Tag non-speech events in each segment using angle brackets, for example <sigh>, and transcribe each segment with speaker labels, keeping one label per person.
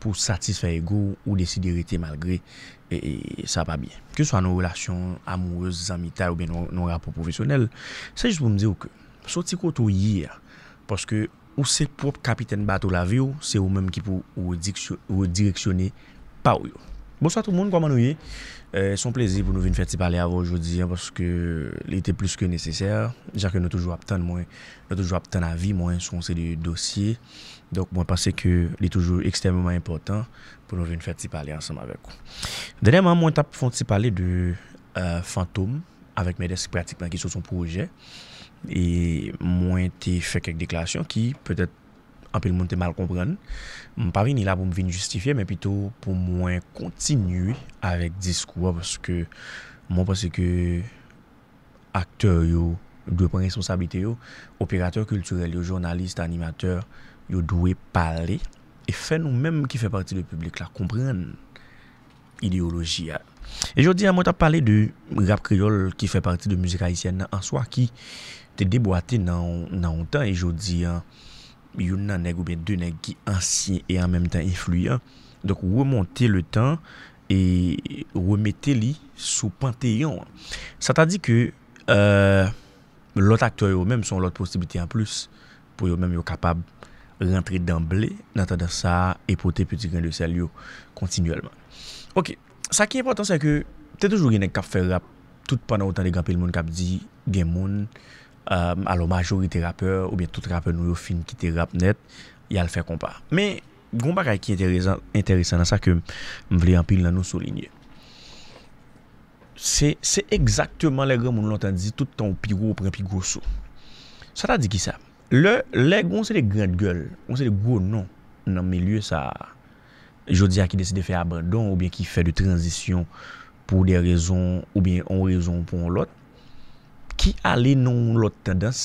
Speaker 1: pou satisfay ego ou desi dirite malgre e, e sa pa biye. Ke swa nou relasyon amoureuse, zanmita ou be nou rapon profesyonel, sa jist pou m diyo ke, soti koutou yi ya, paske ou se pot kapiten bat ou lavi yo, se ou mem ki pou ou direksyone pa ou yo. Bonso a tout moun, kwa man ou ye. Son plezi pou nou vin fè ti pale ava oujoudi, parce ke li te plus ke neseyser, dija ke nou toujou aptan a vi, mwen son se de dosye. Donk mwen pase ke li toujou ekstermenman important pou nou vin fè ti pale ansanm avek ou. Dene man mwen tap fè ti pale de Fantoum, avèk medes pratikman ki sou son proje, e mwen te fè kek deklasyon ki pètèt anpil moun te mal kompren. Mpavini la pou m vin justifiye, men pito pou mwen kontinu avèk diskwa, mwen pwese ke akteur yo dwe pwen responsabilite yo, operatèr kulturel yo, jounalist, animatèr, yo dwe pale, e fen nou menm ki fè parti de publik la, kompren ideologi ya. E jodi, an mwen ta pale de rap kriol ki fè parti de müzik haisyen nan ansoa ki te debouate nan an tan. E jodi, an yon nan neg ou ben euh, de neg ki ansyen e an menm tan influyen dok remonte le tan e remete li sou panter yon sa ta di ke lot akto yo menm son lot posibiti an plus pou yo menm yo kapab rentre danble nata da sa epote peti gren de sel yo kontinuelman ok, sa ki important sa ke te toujou genen kap fè rap tout panan ou tan de gampel moun kap di gen moun Euh, alo majori terapeur ou bien tout terapeur nou yo fin ki terape net yal fe kompa men kompa kay ki enteresan an sa ke m vle yon pil nan nou soligne se se ekzakteman le gwen moun lontan di tout ton pi gwo pran pi gwo sou sa ta di ki sa le gwen se de gwen gwen gwen se de gwen nou nan me lye sa jodia ki dese de fe abandon ou bien ki fe de tranzisyon pou de rezon ou bien ou rezon pou lot ki ale nou lot tendens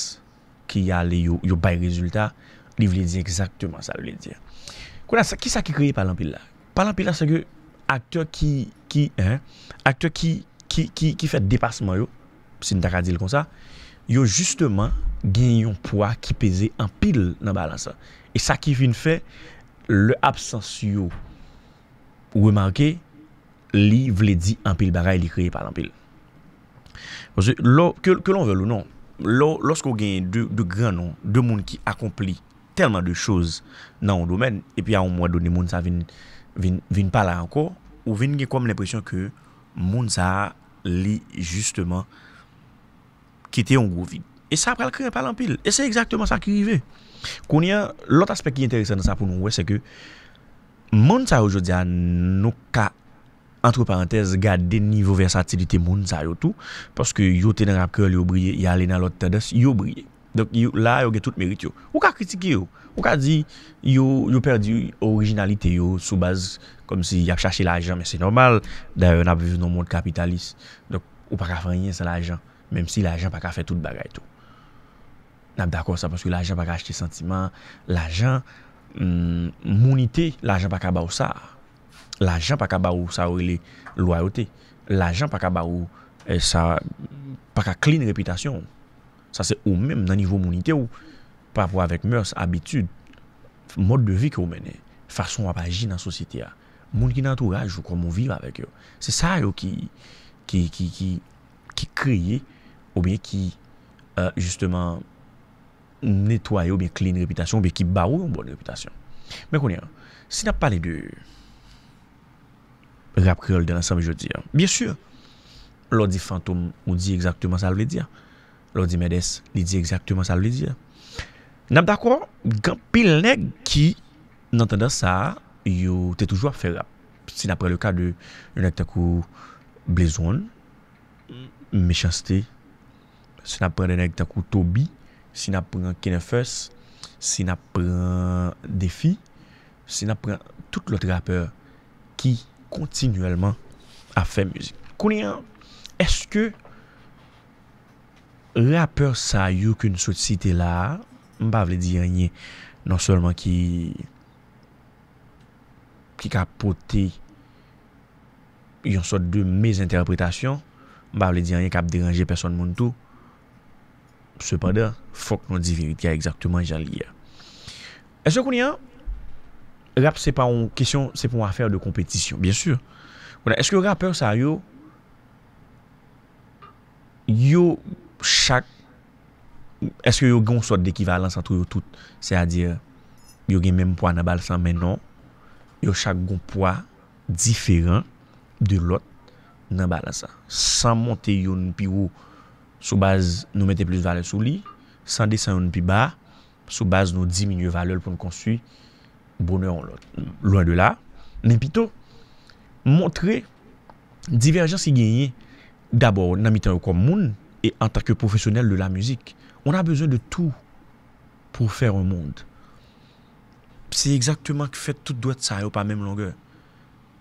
Speaker 1: ki ale yo bay rezultat, li vle di ekzaktouman sa vle di. Kou nan sa, ki sa ki kreye palan pil la? Palan pil la se ge, akte ki, ki, ki, akte ki, ki, ki, ki, ki fè depasman yo, sin takadil kon sa, yo justeman genyon poa ki pese an pil nan balan sa. E sa ki vin fè, le absens yo, ou e manke, li vle di an pil baray li kreye palan pil. Lo, ke lon vel ou non, lo, los ko genye de granon, de moun ki akompli telman de chouz nan ou domen, epi a ou mwa doni moun sa vin pala anko, ou vin genye kom l'epresyon ke moun sa li justman kite yon grovin. E sa apre al kre pala anpil, e se ekzaktman sa ki rive. Kon yon, lot aspek ki yon interesan sa pou nou we, se ke moun sa oujodyan nou ka akompli, entre parantez, gade den nivou versatilite moun sa yo tou, paske yo tenen rap keol yo briye, yale nan lot tades, yo briye, dok yo la yo ge tout merit yo ou ka kritike yo, ou ka di yo perdi originalite yo soubaz, kom si yap chache la ajan, men se normal, da yo nap vi nou moun kapitalist, dok ou pa ka fanyen sa la ajan, menm si la ajan pa ka fe tout bagay tou nap dakor sa, paske la ajan pa ka achete sentiman la ajan hmm, mounite, la ajan pa ka baousa La jan pa ka ba ou sa ou le loyote. La jan pa ka ba ou sa pa ka clean reputation. Sa se ou men nan nivou mounite ou. Pa pou avèk mers, abitude, mod de vi ki ou menè. Fason wap aji nan sosite ya. Moun ki nan tou raj ou kon moun vive avèk yo. Se sa yo ki kriye ou bè ki justement netwaye ou bè clean reputation ou bè ki ba ou yon bon reputation. Mè konye, si na pale de... rap kreol den ansam je diya. Bien sur, lodi fantoum ou diye ekzaktouman sal vli diya. Lodi medes, li diye ekzaktouman sal vli diya. N ap dakwa, gampil neg ki nan tenda sa, yo te toujwa fe rap. Si nan pre le ka de neg takou blizoun, mechasté, si nan pre de neg takou tobi, si nan pre kenefers, si nan pre defi, si nan pre tout lote rapper ki kontinuèlman a fè müzik. Kouni an, eske laper sa yu koun sot site la, mba vle di yanyen non solman ki ki kapote yon sot de mèz interpretasyon, mba vle di yanyen kap deranje person moun tou, sepada, fok nou di verit ki a exaktouman jali ya. Eske kouni an, rap se pa ou, kesyon se pa ou afer de kompetisyon, bien sur, ou la, eske yo rapper sa yo, yo, chak, eske yo gen sou ad dekivalans an tou yo tout, se a dir, yo gen menm pou an abal san menon, yo chak gen pou an, diferan, de lot, nan abal san, san monte yon pi ou, sou baz nou mette plus vale sou li, san desen yon pi ba, sou baz nou diminye vale pou nou konsui, Bonnen, lwen de la. Men pito, montre diverjansi genye dabor nan mitan yo kom moun e an tak yo profesyonel de la mouzik. On an bezon de tou pou fèr un moun. Pse exaktman ki fèt tout dwet sa yo pa menm longen.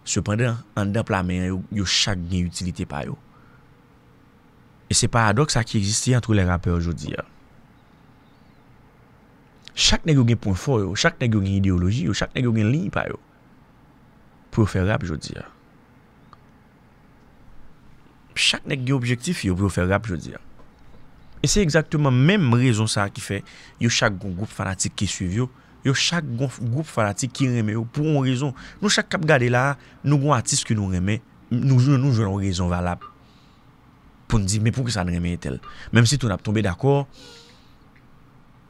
Speaker 1: Se prenden, an dap la men yo, yo chak gen utilite pa yo. E se paradoksa ki egistye antre le raper jodi ya. Chak nèk yon gen poun fò yo, chak nèk yon gen ideologi yo, chak nèk yon gen lini pa yo, pou yon fè rap, jò di ya. Chak nèk gen objektif yo, pou yon fè rap, jò di ya. E se ekzaktèman mèm rezon sa ki fè, yo chak goun goup fanatik ki suiv yo, yo chak goun goup fanatik ki reme yo, pou yon rezon, nou chak kap gade la, nou goun artist ki nou reme, nou joun nou joun yon rezon valap, pou ndi, mè pou ki sa nremen etel. Mèm si tou nap tombe d'akor,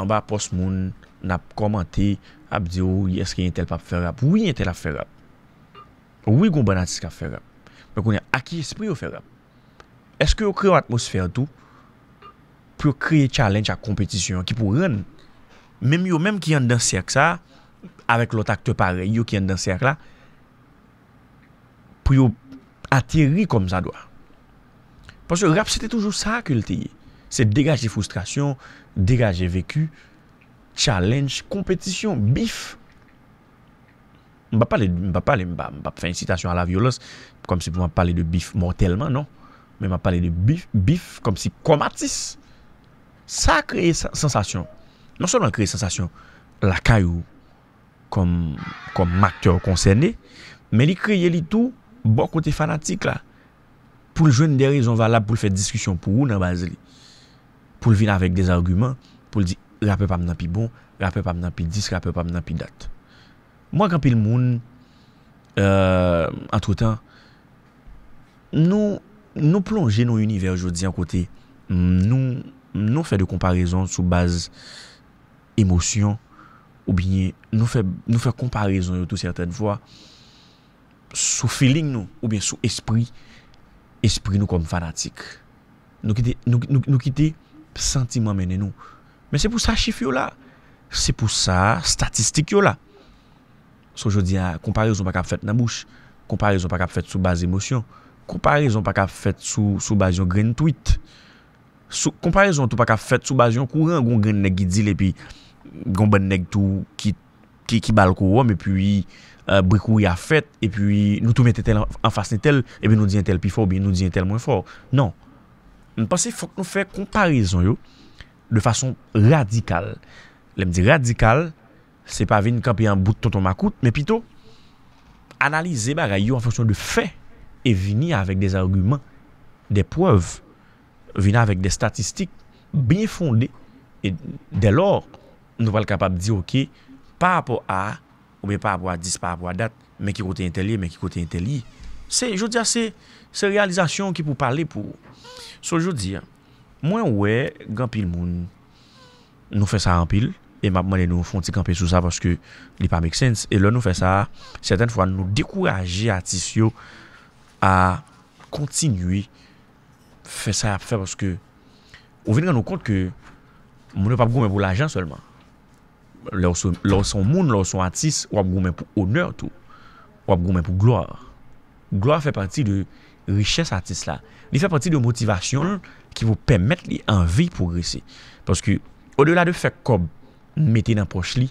Speaker 1: An ba pos moun nap komante ap diyo Eske yon tel pap fè rap Ou yon tel ap fè rap Ou yon banatis ka fè rap Mwen konen aki espri yo fè rap Eske yo kre yo atmosfèr tou Pyo kre challenge a kompetisyon ki pou ren Mèm yo mèm ki yon dansèk sa Awek lot akte pare Yo ki yon dansèk la Pyo ateri kom sa doa Pas yo rap se te toujou sa külte ye Se degaje frustrasyon, degaje vekou, challenge, kompetisyon, bif. Mba pale, mba pale, mba finjitasyon a la vyolos, kom si pou mwa pale de bif mortalman, non? Mba pale de bif, bif, kom si komatis. Sa kreye sensasyon. Non son mwa kreye sensasyon la kayou kom aktyor konsenne, men li kreye li tou, bo kote fanatik la, pou ljouen de rezon valap, pou l fè disksyon, pou ou nan baz li. pou l vina avèk des argumen, pou l di, rapè pa m nan pi bon, rapè pa m nan pi dis, rapè pa m nan pi dat. Mwa kapè l moun, euh, entre tan, nou, nou plongè nan univer, nou fè de komparèzon sou baz emosyon, ou binye, nou fè komparèzon yo tout sèrten vwa, sou feeling nou, ou binye, sou esprit, esprit nou kom fanatik. Nou kite, nou kite, Sentiment mènen nou. Mè se pou sa chif yo la. Se pou sa statistik yo la. So jodi euh, a komparison pa kap fèt nan mouch. Komparison pa kap fèt sou baz emosyon. Komparison pa kap fèt sou baz yon green tweet. Komparison tou pa kap fèt sou baz yon kouran. Gon gren neg gidil epi. Gon ben neg tou ki bal kou wèm. Epi brikou ya fèt. Epi nou tou mette tel enfasne tel. Epi nou diyen tel pi fòb. Epi nou diyen tel mwen fòb. Non. Mwen pa se fok nou fe komparison yo De fason radikal Lem di radikal Se pa vin kapi an bout tonton makout Men pito Analize baray yo an fonsyon de fe E vini avèk de argumen De preuve Vini avèk de statistik Bien fondé De lor nou pal kapab di ok Pa apò a Ou men pa apò a dis, pa apò a dat Men ki kote intelye, men ki kote intelye Se realizasyon ki pou pale pou So jo di an Mwen wè gampil moun Nou fè sa gampil E mwen nou fonte gampil sou sa Pwoske li pa make sense E lè nou fè sa Sèten fwa nou dekouraje atis yo A kontinui Fè sa fè pwoske Ou ven gen nou kont ke Mwen nou pa pou gomen pou la jan solman Lè ou son moun Lè ou son atis Ou ap gomen pou oner tou Ou ap gomen pou gloar Gloa fe parti de riches a atis la. Li fe parti de motivasyon ki vou pemet li anvi progresi. Paske o de la de fe kob mette nan pos li,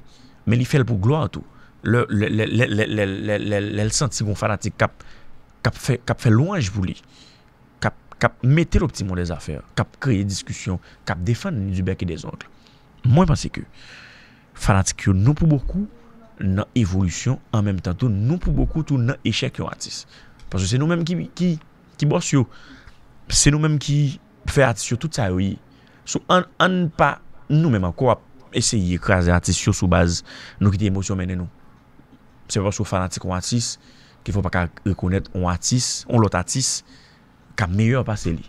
Speaker 1: men li fel pou gloa tout. Le senti bon fanatik kap fe lwa jvou li. Kap mette loptimoun de zafer. Kap kreye diskusyon. Kap defan nan jubek e de zonkle. Mwen pase ke, fanatik yo nou pou boku nan evolusyon, an menm tan tou nou pou boku tou nan eshek yo atis. Pasou se nou menm ki bors yo Se nou menm ki Fè atis yo tout sa yoy Sou an pa nou menm akwa Eseye kras de atis yo soubaz Nou ki te emosyon mennen nou Se vò sou fanatik ou atis Ki fò pa ka rekounet ou atis Ou lot atis Ka meyò pa se li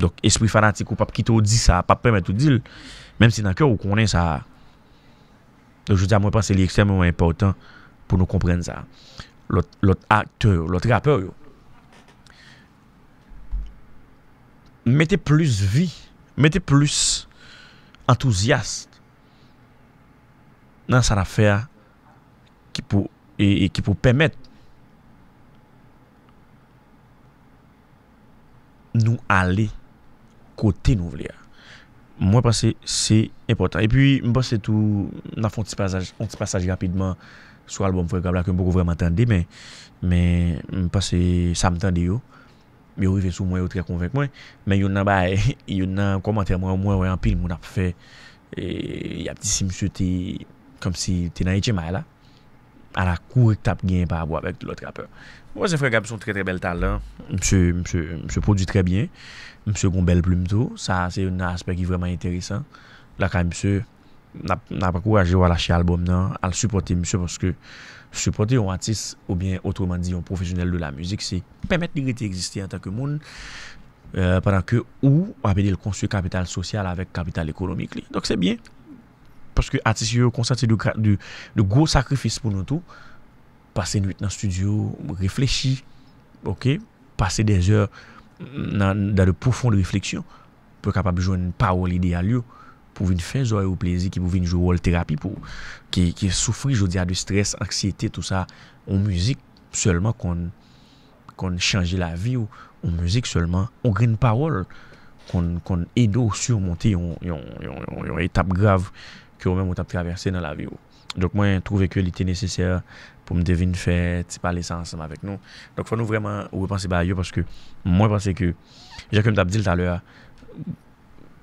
Speaker 1: Dok espri fanatik ou pap ki tou di sa Pap pèmè tout dil Mem si nan kè ou konen sa Jou di a mwen pa se li ekstrem mwen mwen important Pou nou komprenn sa Lot akter yo, lot rapper yo mette plus vi, mette plus entouziast nan sa lafer ki pou, e ki pou pemet nou ale kote nou vle ya. Mwen panse, se important. E pi, mwen panse tou, nan foun ti pasaj, mwen ti pasaj rapidman sou album Foye Kabla ke mwen pou kou vreman tende, men, men, mwen panse, sa m tende yo. Mwen yon nan <laughs> komantè mwen, mwen wè yon pil mwen ap fè, e, yon ap disi msè te, kom si te nan ite may la, ala kou ek tap gen pa wèk loutrape. Mwen se fè gap son tre tre bel tal lan, msè produ tre bien, msè kon bel ploum tou, sa se yon aspek ki vreman enteresan, laka msè, napa kou aje wala che alboum nan, al supporte msè pwoske, Supote yon artist ou bien autreman di yon profesyonel de la muzik, se pemet nirete existi an tanke moun, euh, padan ke ou apenil konsuye kapital sosyal avèk kapital ekonomik li. Dok se bien, paske artist yo yo konsante de gwo sakrifis pou nou tou, pase nuit nan studio, reflechi, pase des yo nan da de poufonde refleksyon, pou kapab joun pa ou li de a li yo. pou vin fèz ouè ou plèzi, ki pou vin jou wòl terapi pou, ki soufri jò di a di stres, aksiyete tout sa, ou müzik, sèlman kon, kon chanje la vi ou, ou müzik sèlman, ou gren parol, kon, kon edo ou surmonte yon, yon, yon etap grave, ki ou mè mwen tap traverse nan la vi ou. Jok mwen trouve ke l'ite nesesèr, pou m devine fè, ti pa lè sansèm avèk nou. Jok fè nou vreman, ou mwen panse bè a yò, paske, mwen panse ke, jè ke m tap di l talè,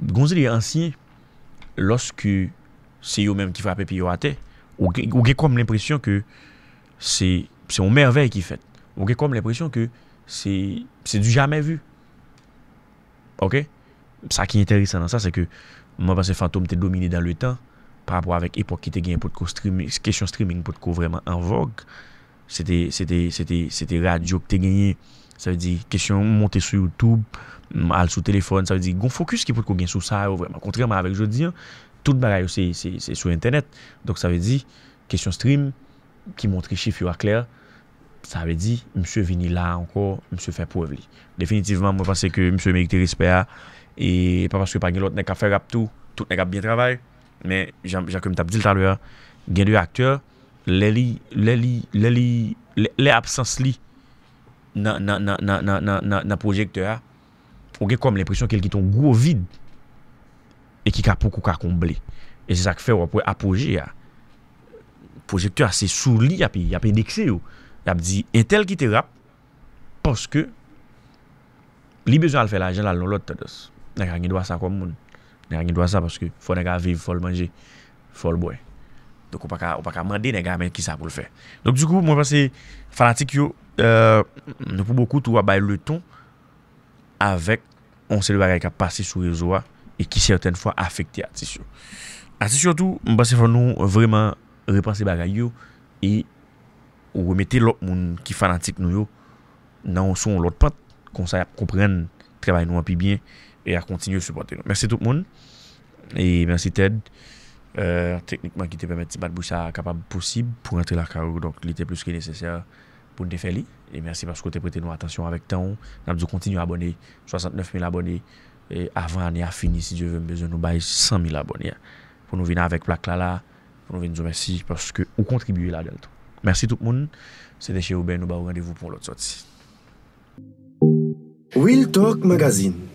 Speaker 1: Gonzi li ansye, loske se yo menm ki frap epi yo ate, ou ke kom l'impresyon ke se yon mervey ki fet, ou ke kom l'impresyon ke se du jamen vu. Ok? Sa ki n'interesan nan sa, se ke mwen panse fantom te domine dan le tan, par rapport avèk epok ki te gen, potko, question streaming, potko, vreman, anvog, se te radyo ki te genye... Sa ve di, kesyon monte sou YouTube, al sou telefon, sa ve di, goun fokus ki pou tko gen sou sa ou vreman. Kontreman avèk jodi, tout bagay ou se sou internet. Donk sa ve di, kesyon stream ki montre chif yo akler, sa ve di, msè vini la anko, msè fè pou evli. Definitivman, mwen pase ke msè merite rispe a e pa paske pa gen lòt ne ka fè rap tou, tout ne kap biye travay, men, jan koum tap di l talwe, gen dwe aktyor, lè li, lè li, lè li, lè absens li nan projekte a ou gen kom l'impression ke li ki ton gwo vid e ki ka pou kou ka koumble e se sa ke fe wapwe aproje a projekte a se souli yapi, yapi dekse yo yapi di, etel ki te rap poske li bezon al fe la jen la loulot ta dos ne ka gen do a sa kom moun ne ka gen do a sa poske fò nega viv fòl manje fòl boy do kou pa ka mande nega men ki sa pou l'fe do kou mwen pase fanatik yo nou euh, pou boku tou a bay le ton avek onsele bagay ka pasi sou rezo a e ki certain fwa afekte atisyon atisyon tou, mba se fwa nou vreman repanse bagay yo e ou remete lop moun ki fanatik nou yo nan son lop pat, kon sa yap kompren trebay nou api bin e a kontinyo suporten. Mersi tout moun e mersi Ted euh, teknikman ki te pemeti bat bousa kapab posib pou rentre la karou lite plus ki nesesel pour nous faire Et merci parce que tu prêté nous attention avec temps. Nous avons continuer à abonner 69 000 abonnés. Et avant l'année à fini, si Dieu veut, besoin nous bailler 100 000 abonnés. Pour nous venir avec plaque là, pour nous venir nous merci parce que vous contribuez là-dedans. Merci tout le monde. C'était chez Aubin. Nous rendez-vous pour l'autre sortie. Will Talk Magazine